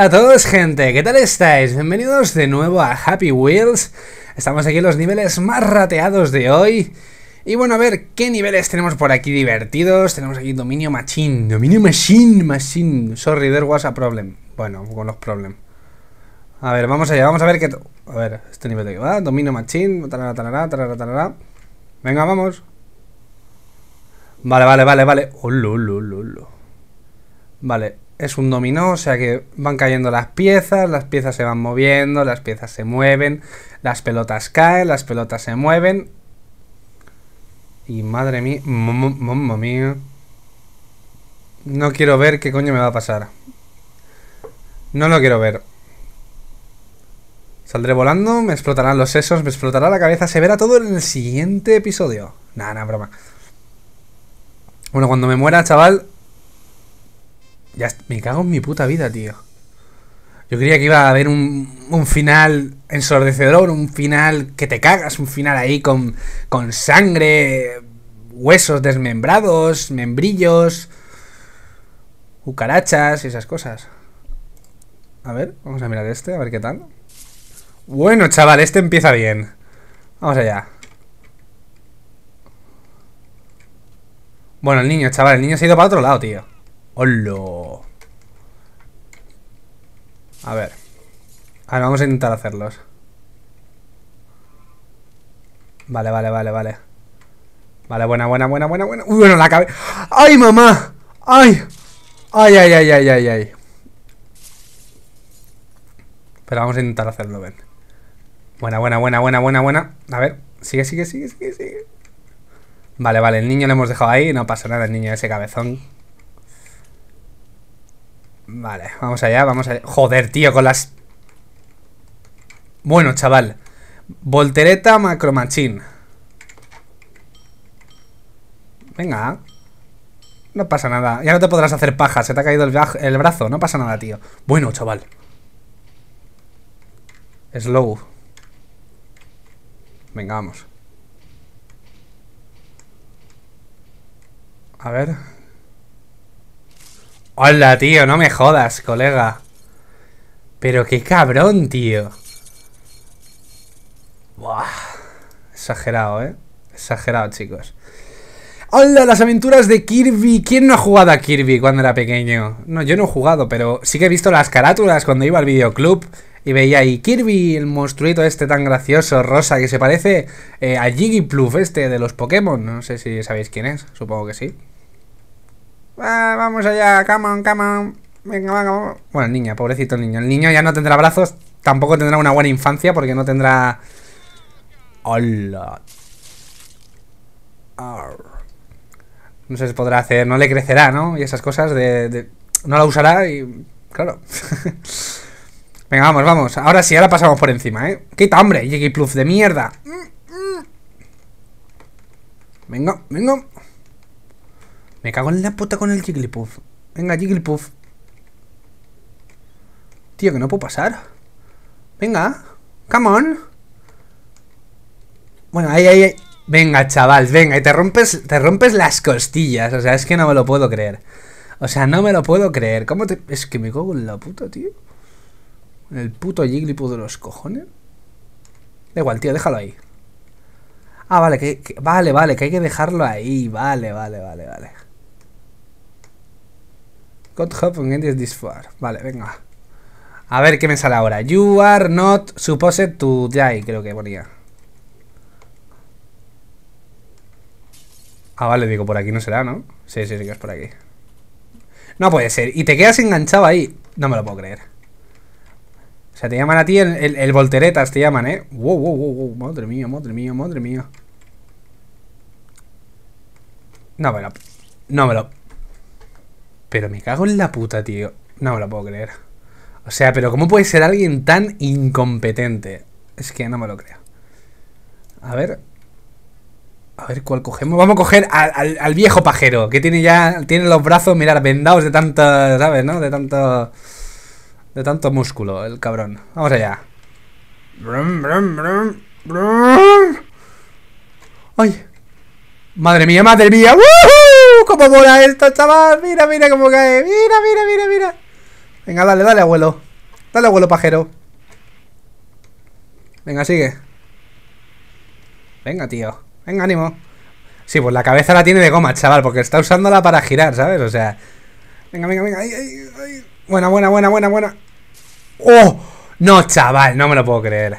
Hola a todos gente, ¿qué tal estáis? Bienvenidos de nuevo a Happy Wheels. Estamos aquí en los niveles más rateados de hoy. Y bueno, a ver, ¿qué niveles tenemos por aquí divertidos? Tenemos aquí Dominio Machine. Dominio Machine, Machine. Sorry, there was a problem. Bueno, con los problem. A ver, vamos allá, vamos a ver qué... A ver, este nivel de qué va. Dominio Machine. Venga, vamos. Vale, vale, vale, vale. Oh, Vale, es un dominó, o sea que van cayendo las piezas, las piezas se van moviendo, las piezas se mueven, las pelotas caen, las pelotas se mueven. Y madre mía, mamma No quiero ver qué coño me va a pasar. No lo quiero ver. Saldré volando, me explotarán los sesos, me explotará la cabeza, se verá todo en el siguiente episodio. Nada, nada, broma. Bueno, cuando me muera, chaval, ya me cago en mi puta vida, tío. Yo creía que iba a haber un, final ensordecedor, un final que te cagas, un final ahí con, con sangre, huesos desmembrados, membrillos, cucarachas y esas cosas. A ver, vamos a mirar este, a ver qué tal. Bueno, chaval, este empieza bien. Vamos allá. Bueno, el niño, chaval, el niño se ha ido para otro lado, tío. ¡Holo! A ver. Ahora vamos a intentar hacerlos. Vale, vale, vale, vale. Vale, buena, buena, buena, buena, buena. Uy, bueno, la cabeza. ¡Ay, mamá! ¡Ay! ¡Ay, ay, ay, ay, ay, ay! Pero vamos a intentar hacerlo, ven. Buena, buena, buena, buena, buena, buena. A ver, sigue, sigue, sigue, sigue, sigue. Vale, vale, el niño lo hemos dejado ahí. No pasa nada, el niño ese cabezón. Vale, vamos allá, vamos a Joder, tío, con las... Bueno, chaval. Voltereta macromachín. Venga. No pasa nada. Ya no te podrás hacer paja. Se te ha caído el, el brazo. No pasa nada, tío. Bueno, chaval. Slow. Venga, vamos. A ver... Hola, tío, no me jodas, colega. Pero qué cabrón, tío. Buah. Exagerado, ¿eh? Exagerado, chicos. Hola, las aventuras de Kirby. ¿Quién no ha jugado a Kirby cuando era pequeño? No, yo no he jugado, pero sí que he visto las carátulas cuando iba al videoclub y veía ahí Kirby, el monstruito este tan gracioso, rosa, que se parece eh, a Jigglypuff este de los Pokémon. No sé si sabéis quién es, supongo que sí vamos allá, come on, come on. Venga, venga, Bueno, niña, pobrecito el niño. El niño ya no tendrá brazos, tampoco tendrá una buena infancia porque no tendrá... Hola. No se si podrá hacer, no le crecerá, ¿no? Y esas cosas de... No la usará y... Claro. Venga, vamos, vamos. Ahora sí, ahora pasamos por encima, ¿eh? Quita, hombre, Jiggy Plus de mierda. Venga, venga. Me cago en la puta con el Jigglypuff. Venga, Jigglypuff. Tío, que no puedo pasar. Venga. Come on. Bueno, ahí, ahí, ahí. Venga, chaval, venga. Y te rompes, te rompes las costillas. O sea, es que no me lo puedo creer. O sea, no me lo puedo creer. ¿Cómo te...? Es que me cago en la puta, tío. El puto Jigglypuff de los cojones. Da igual, tío, déjalo ahí. Ah, vale, que, vale, vale, que hay que dejarlo ahí. Vale, vale, vale, vale. God help this far. Vale, venga. A ver qué me sale ahora. You are not supposed to die, creo que ponía. Ah, vale, digo, por aquí no será, ¿no? Sí, sí, sí es por aquí. No puede ser. Y te quedas enganchado ahí. No me lo puedo creer. O sea, te llaman a ti el, el volteretas, te llaman, ¿eh? Wow, wow, wow, wow. Madre mía, madre mía, madre mía. No me lo... No me lo... Pero me cago en la puta, tío. No me lo puedo creer. O sea, pero ¿cómo puede ser alguien tan incompetente? Es que no me lo creo. A ver. A ver cuál cogemos. Vamos a coger al, viejo pajero, que tiene ya. Tiene los brazos, mirar, vendados de tanta. ¿Sabes, no? De tanto. De tanto músculo, el cabrón. Vamos allá. Brum, brum, brum, ¡Ay! Madre mía, madre mía. ¡Woohoo! ¡Cómo mola esto, chaval! Mira, mira cómo cae. Mira, mira, mira, mira. Venga, dale, dale, abuelo. Dale, abuelo pajero. Venga, sigue. Venga, tío. Venga, ánimo. Sí, pues la cabeza la tiene de goma, chaval, porque está usándola para girar, ¿sabes? O sea... Venga, venga, venga. Buena, buena, buena, buena, buena. ¡Oh! No, chaval, no me lo puedo creer.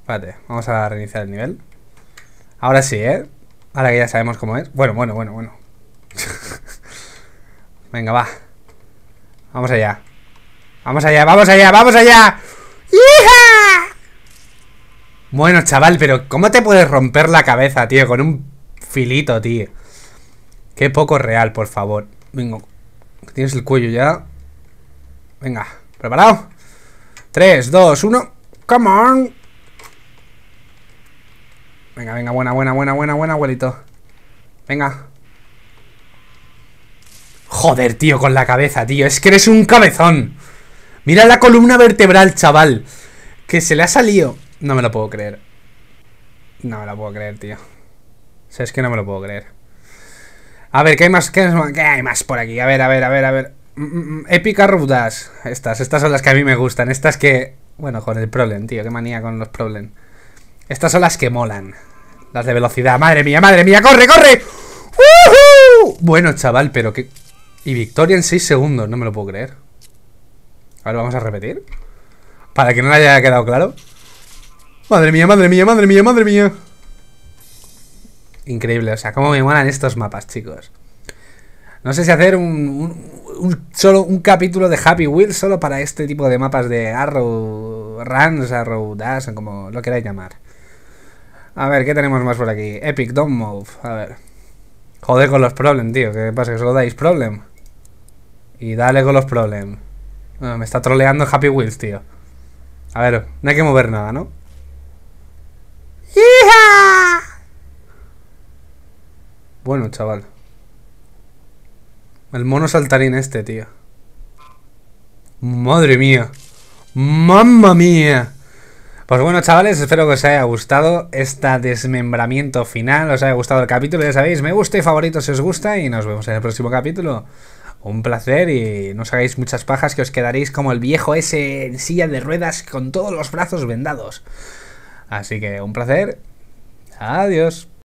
Espérate, vamos a reiniciar el nivel. Ahora sí, ¿eh? Ahora que ya sabemos cómo es. Bueno, bueno, bueno, bueno. Venga, va. Vamos allá. Vamos allá, vamos allá, vamos allá. ¡Hija! Bueno, chaval, pero ¿cómo te puedes romper la cabeza, tío? Con un filito, tío. Qué poco real, por favor. Vengo. Tienes el cuello ya. Venga, ¿preparado? 3, 2, 1. Come on. Venga, venga, buena, buena, buena, buena, buena, abuelito. Venga. Joder, tío, con la cabeza, tío. Es que eres un cabezón. Mira la columna vertebral, chaval. Que se le ha salido. No me lo puedo creer. No me lo puedo creer, tío. O sea, es que no me lo puedo creer. A ver, ¿qué hay más? ¿Qué hay más por aquí? A ver, a ver, a ver, a ver. Mm, mm, mm. épicas rudas, Estas, estas son las que a mí me gustan. Estas que. Bueno, con el problem, tío. Qué manía con los problem. Estas son las que molan. Las de velocidad, madre mía, madre mía, corre, corre. Bueno, chaval, pero que... Y victoria en 6 segundos, no me lo puedo creer. Ahora vamos a repetir. Para que no le haya quedado claro. Madre mía, madre mía, madre mía, madre mía. Increíble, o sea, cómo me molan estos mapas, chicos. No sé si hacer un, solo un capítulo de Happy Wheels solo para este tipo de mapas de Arrow Runs, Arrow Dash, como lo queráis llamar. A ver, ¿qué tenemos más por aquí? Epic, don't move. A ver. Joder con los problem, tío. ¿Qué pasa? ¿Que solo dais problem? Y dale con los problem. me está troleando Happy Wheels, tío. A ver, no hay que mover nada, ¿no? Jija Bueno, chaval. El mono saltarín este, tío. Madre mía. Mamma mía. Pues bueno, chavales, espero que os haya gustado este desmembramiento final, os haya gustado el capítulo, ya sabéis, me gusta y favorito si os gusta y nos vemos en el próximo capítulo. Un placer y no os hagáis muchas pajas que os quedaréis como el viejo ese en silla de ruedas con todos los brazos vendados. Así que un placer. Adiós.